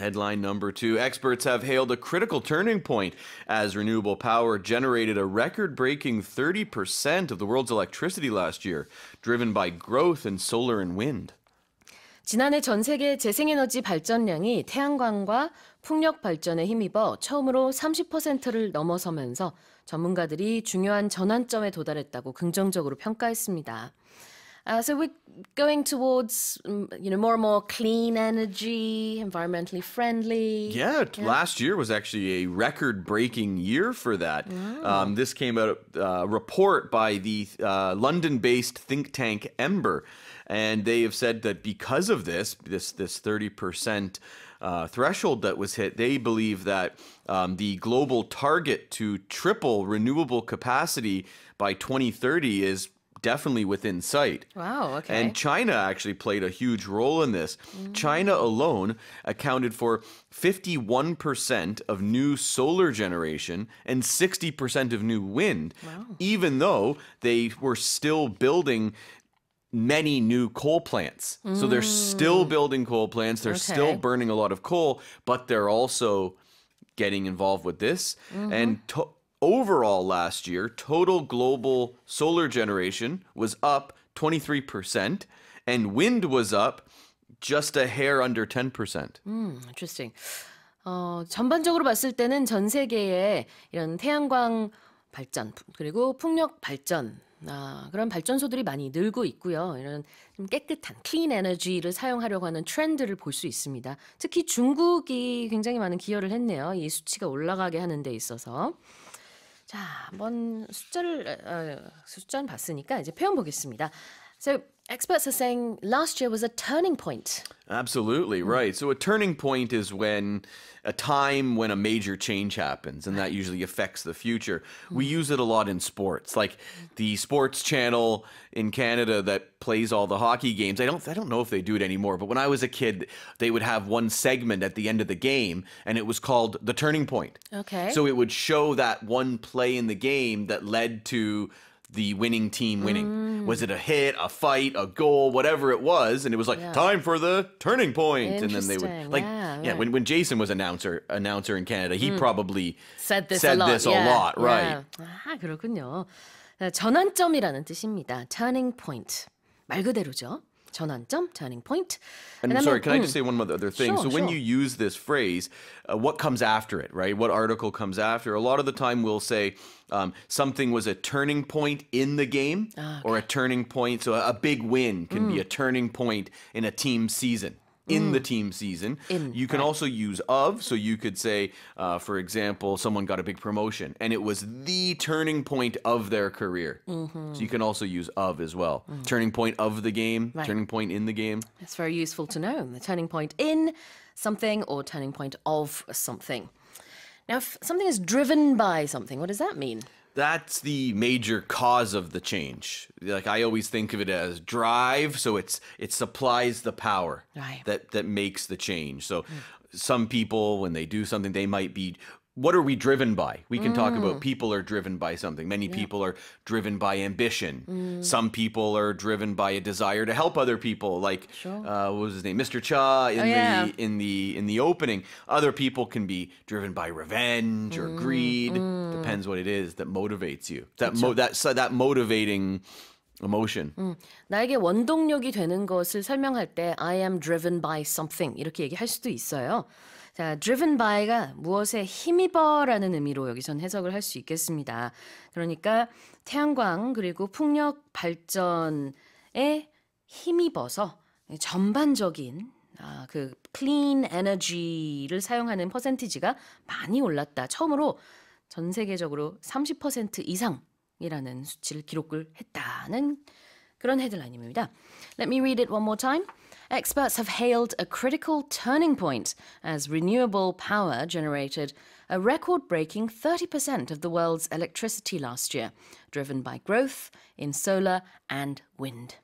Headline number two Experts have hailed a critical turning point as renewable power generated a record breaking 30% of the world's electricity last year, driven by growth in solar and wind. 지난해 전 세계 재생에너지 발전량이 태양광과 풍력 발전에 힘입어 처음으로 30%를 넘어서면서 전문가들이 중요한 전환점에 도달했다고 긍정적으로 평가했습니다. Uh, so we're going towards mm, you know more and more clean energy, environmentally friendly. Yeah, yeah. last year was actually a record-breaking year for that. Um, this came out a uh, report by the uh, London-based think tank Ember, and they have said that because of this, this this thirty percent. Uh, threshold that was hit, they believe that um, the global target to triple renewable capacity by 2030 is definitely within sight. Wow, okay. And China actually played a huge role in this. Mm. China alone accounted for 51% of new solar generation and 60% of new wind, wow. even though they were still building many new coal plants. Mm. So they're still mm. building coal plants, they're okay. still burning a lot of coal, but they're also getting involved with this. Mm -hmm. And overall last year, total global solar generation was up 23%, and wind was up just a hair under 10%. 음, interesting. 어, 전반적으로 봤을 때는 전 세계에 이런 태양광 발전 그리고 풍력 발전 아, 그런 발전소들이 많이 늘고 있고요. 이런 좀 깨끗한 클린 에너지를 사용하려고 하는 트렌드를 볼 수 있습니다. 특히 중국이 굉장히 많은 기여를 했네요. 이 수치가 올라가게 하는 데 있어서. 자, 한번 숫자를 어, 숫자는 봤으니까 이제 표현 보겠습니다. So experts are saying last year was a turning point. Absolutely, hmm. right. So a turning point is when a time when a major change happens and that usually affects the future. Hmm. We use it a lot in sports. Like the sports channel in Canada that plays all the hockey games. I don't I don't know if they do it anymore, but when I was a kid, they would have one segment at the end of the game and it was called The Turning Point. Okay. So it would show that one play in the game that led to the winning team winning. Mm. Was it a hit, a fight, a goal, whatever it was? And it was like yeah. time for the turning point, and then they would like yeah, yeah, when, when Jason was announcer announcer in Canada, he mm. probably said this said a lot, this yeah. a lot right? 아 ah, 그렇군요. 전환점이라는 뜻입니다. Turning point 말 그대로죠. 전환점, turning point. And, and I'm sorry, can I just say one other thing? Sure, so when sure. you use this phrase, uh, what comes after it, right? What article comes after? A lot of the time we'll say um, something was a turning point in the game okay. Ah, or a turning point. So a, a big win can mm. be a turning point in a team season in mm. the team season. In you can right. also use of, so you could say, uh, for example, someone got a big promotion and it was the turning point of their career. Mm-hmm. So you can also use of as well. Mm. Turning point of the game, right. turning point in the game. That's very useful to know. The turning point in something or turning point of something. Now, if something is driven by something, what does that mean? that's the major cause of the change. Like I always think of it as drive, so it's it supplies the power right. that that makes the change. So mm. some people when they do something they might be what are we driven by? We can mm. talk about mm. people are driven by something. Many yeah. people are driven by ambition. Mm. Some people are driven by a desire to help other people. Like sure. uh, what was his name, Mr. Cha in oh, yeah. the in the in the opening. Other people can be driven by revenge mm. or greed. Mm. Depends what it is that motivates you. That mo- that so that motivating. emotion. 음, 나에게 원동력이 되는 것을 설명할 때 I am driven by something 이렇게 얘기할 수도 있어요. 자, driven by가 무엇에 힘입어라는 의미로 여기선 해석을 할 수 있겠습니다. 그러니까 태양광 그리고 풍력 발전에 힘입어서 전반적인 아, 그 clean energy를 사용하는 퍼센티지가 많이 올랐다. 처음으로 전 세계적으로 30% 이상이라는 수치를 기록을 했다는 그런 헤드라인입니다. Let me read it one more time. Experts have hailed a critical turning point as renewable power generated a record breaking 30% of the world's electricity last year, driven by growth in solar and wind.